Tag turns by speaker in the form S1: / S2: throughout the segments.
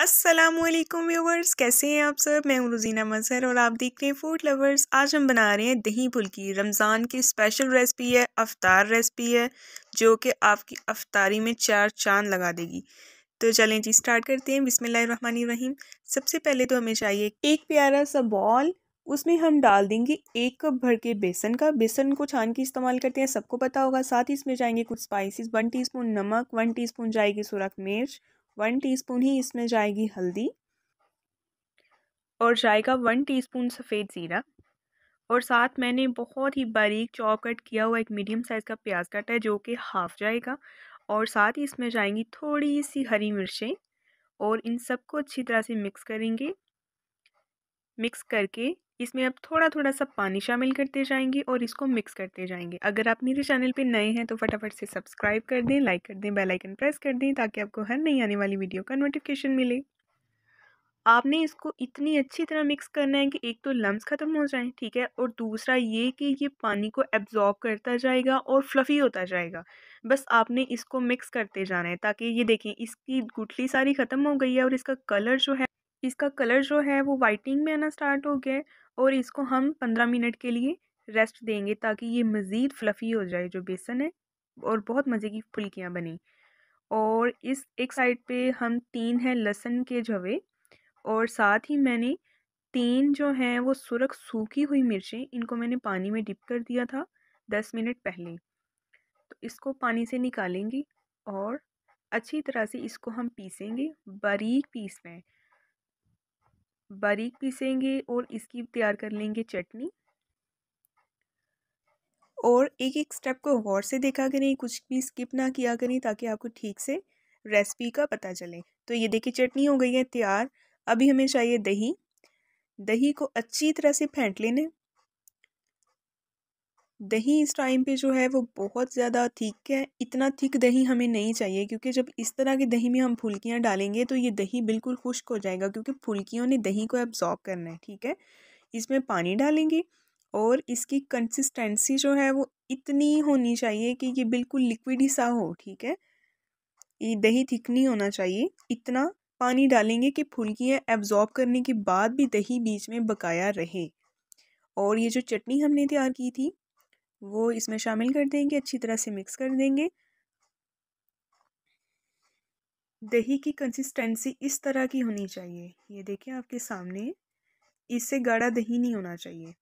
S1: Aslam viewers कैसे हैं आप सब मैं हूं रुजीना मजहर और आप देख रहे हैं फूड लवर्स आज हम बना रहे हैं दही फुल्की रमज़ान की स्पेशल रेसिपी है अफ्तार रेसिपी है जो कि आपकी अफ्तारी में चार चांद लगा देगी तो चलें जी स्टार्ट करते हैं बिसमीम सबसे पहले तो हमें चाहिए एक प्यारा सा बॉल उसमें हम डाल देंगे एक कप भर के बेसन का बेसन को छान के इस्तेमाल करते हैं सबको पता होगा साथ ही इसमें जाएंगे कुछ स्पाइसेस वन टीस्पून नमक वन टीस्पून जाएगी सुरख मिर्च वन टीस्पून ही इसमें जाएगी हल्दी और जाएगा वन टीस्पून सफ़ेद ज़ीरा और साथ मैंने बहुत ही बारीक चॉप कट किया हुआ एक मीडियम साइज़ का प्याज काटा है जो कि हाफ जाएगा और साथ ही इसमें जाएंगी थोड़ी सी हरी मिर्चें और इन सबको अच्छी तरह से मिक्स करेंगे मिक्स करके इसमें आप थोड़ा थोड़ा सा पानी शामिल करते जाएंगे और इसको मिक्स करते जाएंगे अगर आप मेरे चैनल पे नए हैं तो फटाफट से सब्सक्राइब कर दें लाइक कर दें बेल आइकन प्रेस कर दें ताकि आपको हर नई आने वाली वीडियो का नोटिफिकेशन मिले आपने इसको इतनी अच्छी तरह मिक्स करना है कि एक तो लम्स ख़त्म हो जाए ठीक है और दूसरा ये कि ये पानी को एब्जॉर्ब करता जाएगा और फ्लफ़ी होता जाएगा बस आपने इसको मिक्स करते जाना है ताकि ये देखें इसकी गुठली सारी ख़त्म हो गई है और इसका कलर जो है इसका कलर जो है वो वाइटिंग में आना स्टार्ट हो गया है और इसको हम पंद्रह मिनट के लिए रेस्ट देंगे ताकि ये मज़ीद फ्लफ़ी हो जाए जो बेसन है और बहुत मज़े की फुल्कियाँ बनी और इस एक साइड पे हम तीन हैं लहसन के जवे और साथ ही मैंने तीन जो हैं वो सुरख सूखी हुई मिर्चें इनको मैंने पानी में डिप कर दिया था दस मिनट पहले तो इसको पानी से निकालेंगे और अच्छी तरह से इसको हम पीसेंगे बारीक पीस में बारीक पीसेंगे और इसकी तैयार कर लेंगे चटनी और एक एक स्टेप को गौर से देखा करें कुछ भी स्किप ना किया करें ताकि आपको ठीक से रेसिपी का पता चले तो ये देखिए चटनी हो गई है तैयार अभी हमें चाहिए दही दही को अच्छी तरह से फेंट लेने दही इस टाइम पे जो है वो बहुत ज़्यादा थिक है इतना थिक दही हमें नहीं चाहिए क्योंकि जब इस तरह के दही में हम फुल्कियाँ डालेंगे तो ये दही बिल्कुल खुश्क हो जाएगा क्योंकि फुल्कियों ने दही को एब्जॉर्ब करना है ठीक है इसमें पानी डालेंगे और इसकी कंसिस्टेंसी जो है वो इतनी होनी चाहिए कि ये बिल्कुल लिक्विड ही सा हो ठीक है ये दही थिक नहीं होना चाहिए इतना पानी डालेंगे कि फुल्कियाँ एब्जॉर्ब करने के बाद भी दही बीच में बकाया रहे और ये जो चटनी हमने तैयार की थी वो इसमें शामिल कर देंगे अच्छी तरह से मिक्स कर देंगे दही की कंसिस्टेंसी इस तरह की होनी चाहिए ये देखें आपके सामने इससे गाढ़ा दही नहीं होना चाहिए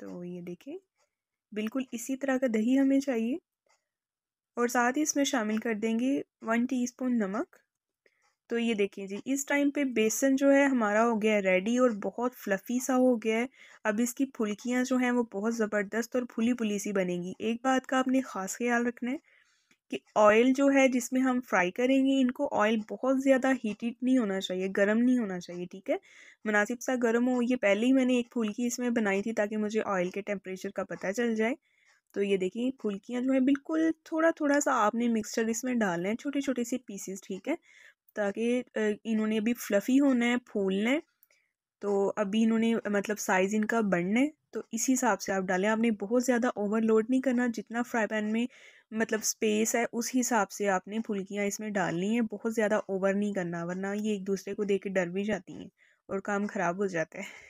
S1: तो ये देखें बिल्कुल इसी तरह का दही हमें चाहिए और साथ ही इसमें शामिल कर देंगे वन टीस्पून नमक तो ये देखिए जी इस टाइम पे बेसन जो है हमारा हो गया रेडी और बहुत फ्लफ़ी सा हो गया है अब इसकी फुल्कियाँ जो हैं वो बहुत ज़बरदस्त और फुली फुली सी बनेंगी एक बात का आपने ख़ास ख्याल रखना है कि ऑयल जो है जिसमें हम फ्राई करेंगे इनको ऑयल बहुत ज़्यादा हीटेड नहीं होना चाहिए गर्म नहीं होना चाहिए ठीक है मुनासिब सा गर्म हो ये पहले ही मैंने एक फुलकी इसमें बनाई थी ताकि मुझे ऑयल के टेम्परेचर का पता चल जाए तो ये देखिए फुल्कियाँ जो है बिल्कुल थोड़ा थोड़ा सा आपने मिक्सचर इसमें डालना है छोटे छोटे से पीसीस ठीक है ताकि इन्होंने अभी फ्लफ़ी होना है फूलना है तो अभी इन्होंने मतलब साइज़ इनका बढ़ना है तो इसी हिसाब से आप डालें आपने बहुत ज़्यादा ओवरलोड नहीं करना जितना फ्राई पैन में मतलब स्पेस है उस हिसाब से आपने फुल्कियाँ इसमें डालनी है बहुत ज़्यादा ओवर नहीं करना वरना ये एक दूसरे को देख के डर भी जाती हैं और काम ख़राब हो जाता है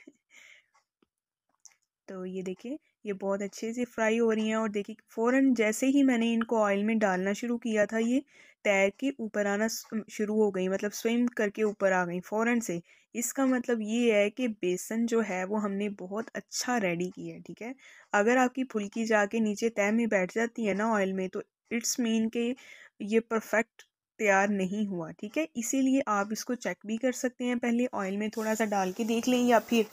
S1: तो ये देखिए ये बहुत अच्छे से फ्राई हो रही हैं और देखिए फ़ौरन जैसे ही मैंने इनको ऑयल में डालना शुरू किया था ये तैर के ऊपर आना शुरू हो गई मतलब स्विम करके ऊपर आ गई फ़ौरन से इसका मतलब ये है कि बेसन जो है वो हमने बहुत अच्छा रेडी किया है ठीक है अगर आपकी फुल्की जाके नीचे तय में बैठ जाती है ना ऑयल में तो इट्स मीन के ये परफेक्ट तैयार नहीं हुआ ठीक है इसीलिए आप इसको चेक भी कर सकते हैं पहले ऑयल में थोड़ा सा डाल के देख लें या फिर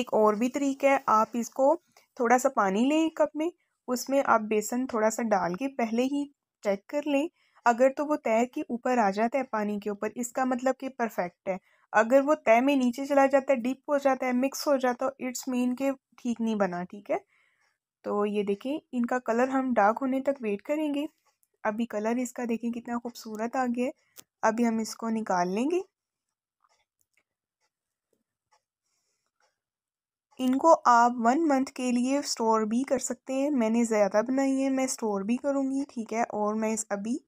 S1: एक और भी तरीका है आप इसको थोड़ा सा पानी लें एक कप में उसमें आप बेसन थोड़ा सा डाल के पहले ही चेक कर लें अगर तो वो तय के ऊपर आ जाता है पानी के ऊपर इसका मतलब कि परफेक्ट है अगर वो तय में नीचे चला जाता है डिप हो जाता है मिक्स हो जाता है इट्स मीन के ठीक नहीं बना ठीक है तो ये देखें इनका कलर हम डार्क होने तक वेट करेंगे अभी कलर इसका देखें कितना खूबसूरत आ गया अभी हम इसको निकाल लेंगे इनको आप वन मंथ के लिए स्टोर भी कर सकते हैं मैंने ज़्यादा बनाई है मैं स्टोर भी करूँगी ठीक है और मैं इस अभी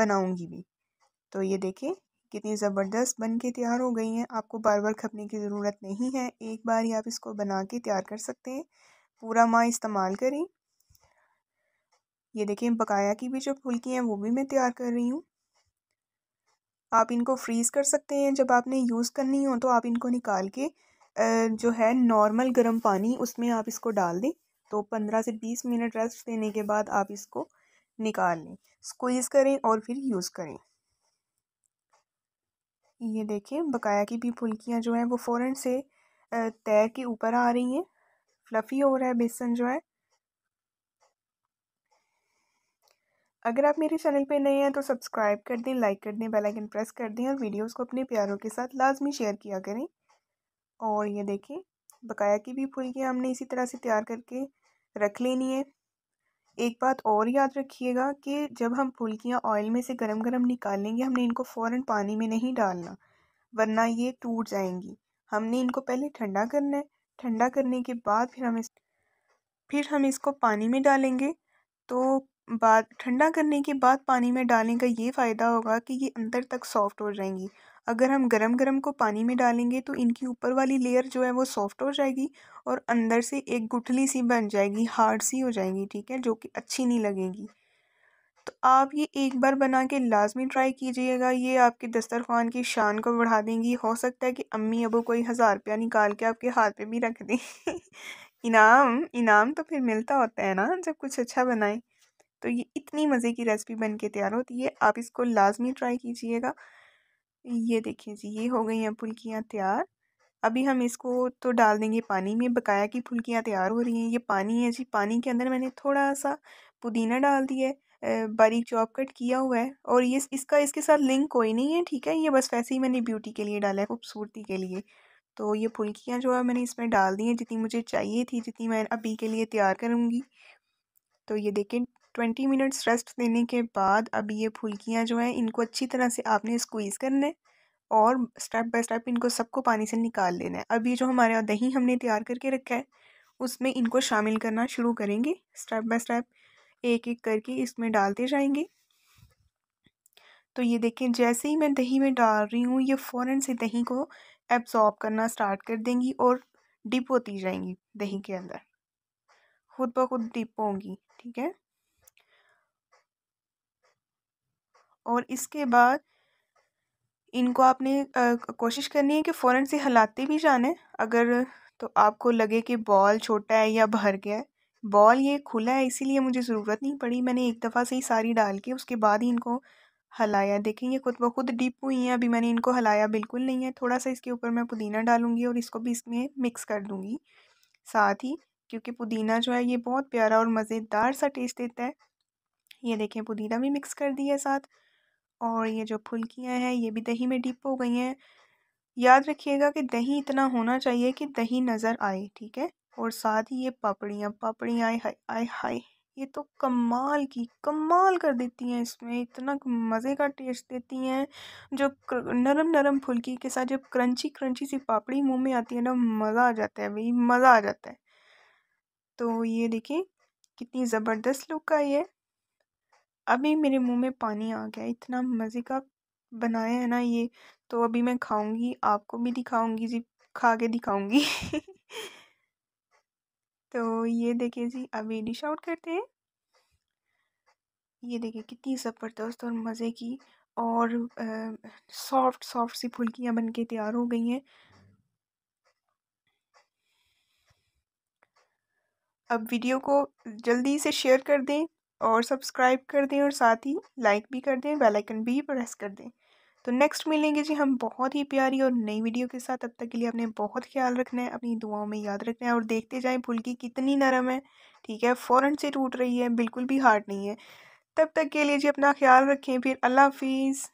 S1: बनाऊँगी भी तो ये देखें कितनी ज़बरदस्त बन के तैयार हो गई हैं आपको बार बार खपने की ज़रूरत नहीं है एक बार ही आप इसको बना के तैयार कर सकते हैं पूरा माँ इस्तेमाल करें ये देखिए बकाया की भी जो फुल्की हैं वो भी मैं तैयार कर रही हूँ आप इनको फ्रीज़ कर सकते हैं जब आपने यूज़ करनी हो तो आप इनको निकाल के जो है नॉर्मल गर्म पानी उसमें आप इसको डाल दें तो पंद्रह से बीस मिनट रेस्ट देने के बाद आप इसको निकाल लें स्क्वीज़ करें और फिर यूज़ करें ये देखें बकाया की भी फुल्कियाँ जो हैं वो फ़ौरन से तैर के ऊपर आ रही हैं फ्लफ़ी हो रहा है बेसन जो है अगर आप मेरे चैनल पे नए हैं तो सब्सक्राइब कर दें लाइक कर दें बेल आइकन प्रेस कर दें और वीडियोस को अपने प्यारों के साथ लाजमी शेयर किया करें और ये देखें बकाया की भी फुलकियाँ हमने इसी तरह से तैयार करके रख लेनी है एक बात और याद रखिएगा कि जब हम फुलकियाँ ऑयल में से गरम गरम निकालेंगे हमने इनको फ़ौर पानी में नहीं डालना वरना ये टूट जाएंगी हमने इनको पहले ठंडा करना है ठंडा करने के बाद फिर हम इस फिर हम इसको पानी में डालेंगे तो बाद ठंडा करने के बाद पानी में डालने का ये फ़ायदा होगा कि ये अंदर तक सॉफ़्ट हो जाएंगी अगर हम गरम गरम को पानी में डालेंगे तो इनकी ऊपर वाली लेयर जो है वो सॉफ़्ट हो जाएगी और अंदर से एक गुठली सी बन जाएगी हार्ड सी हो जाएगी ठीक है जो कि अच्छी नहीं लगेगी तो आप ये एक बार बना के लाजमी ट्राई कीजिएगा ये आपके दस्तरखान की शान को बढ़ा देंगी हो सकता है कि अम्मी अबू कोई हज़ार रुपया निकाल के आपके हाथ पे भी रख दें इनाम इनाम तो फिर मिलता होता है ना जब कुछ अच्छा बनाएं तो ये इतनी मज़े की रेसिपी बन के तैयार होती तो है आप इसको लाजमी ट्राई कीजिएगा ये देखिए जी ये हो गई हैं फुल्कियाँ तैयार अभी हम इसको तो डाल देंगे पानी में बकाया की फुल्कियाँ तैयार हो रही हैं ये पानी है जी पानी के अंदर मैंने थोड़ा सा पुदीना डाल दिया है बारीक चॉप कट किया हुआ है और ये इसका इसके साथ लिंक कोई नहीं है ठीक है ये बस वैसे ही मैंने ब्यूटी के लिए डाला है खूबसूरती के लिए तो ये फुल्कियाँ जो है मैंने इसमें डाल दी हैं जितनी मुझे चाहिए थी जितनी मैं अभी के लिए तैयार करूँगी तो ये देखें ट्वेंटी मिनट्स रेस्ट देने के बाद अब ये फुल्कियाँ जो हैं इनको अच्छी तरह से आपने स्क्वीज़ करना है और स्टेप बाय स्टेप इनको सबको पानी से निकाल लेना है अब ये जो यहाँ दही हमने तैयार करके रखा है उसमें इनको शामिल करना शुरू करेंगे स्टेप बाय स्टेप एक एक करके इसमें डालते जाएंगे तो ये देखें जैसे ही मैं दही में डाल रही हूँ ये फ़ौरन से दही को एब्ज़ॉर्ब करना स्टार्ट कर देंगी और डिप होती जाएंगी दही के अंदर खुद ब खुद डिप होंगी ठीक है और इसके बाद इनको आपने कोशिश करनी है कि फ़ौर से हिलाते भी जाने अगर तो आपको लगे कि बॉल छोटा है या भर गया है बॉल ये खुला है इसीलिए मुझे ज़रूरत नहीं पड़ी मैंने एक दफ़ा से ही सारी डाल के उसके बाद ही इनको हलाया देखें ये खुद ब खुद डिप हुई हैं अभी मैंने इनको हलाया बिल्कुल नहीं है थोड़ा सा इसके ऊपर मैं पुदीना डालूंगी और इसको भी इसमें मिक्स कर दूंगी साथ ही क्योंकि पुदीना जो है ये बहुत प्यारा और मज़ेदार सा टेस्ट देता है ये देखें पुदीना भी मिक्स कर दिया साथ और ये जो फुल्कियाँ हैं ये भी दही में डिप हो गई हैं याद रखिएगा कि दही इतना होना चाहिए कि दही नज़र आए ठीक है और साथ ही ये पापड़ियाँ पापड़ियाँ आए हाय आए हाय ये तो कमाल की कमाल कर देती हैं इसमें इतना मज़े का टेस्ट देती हैं जो नरम नरम फुल्की के साथ जब क्रंची क्रंची सी पापड़ी मुंह में आती है ना मज़ा आ जाता है भाई मज़ा आ जाता है तो ये देखिए कितनी ज़बरदस्त लुक का ये अभी मेरे मुंह में पानी आ गया इतना मज़े का बनाया है ना ये तो अभी मैं खाऊंगी आपको भी दिखाऊंगी जी खा के दिखाऊंगी तो ये देखिए जी अभी डिश आउट करते हैं ये देखिए कितनी ज़बरदस्त और मज़े की और सॉफ्ट सॉफ्ट सी फुल्कियाँ बन के तैयार हो गई हैं अब वीडियो को जल्दी से शेयर कर दें और सब्सक्राइब कर दें और साथ ही लाइक भी कर दें बेल आइकन भी प्रेस कर दें तो नेक्स्ट मिलेंगे जी हम बहुत ही प्यारी और नई वीडियो के साथ अब तक के लिए अपने बहुत ख्याल रखना है अपनी दुआओं में याद रखना है और देखते जाएं फुल्की कितनी नरम है ठीक है फ़ौरन से टूट रही है बिल्कुल भी हार्ड नहीं है तब तक के लिए जी अपना ख्याल रखें फिर अल्लाह हाफिज़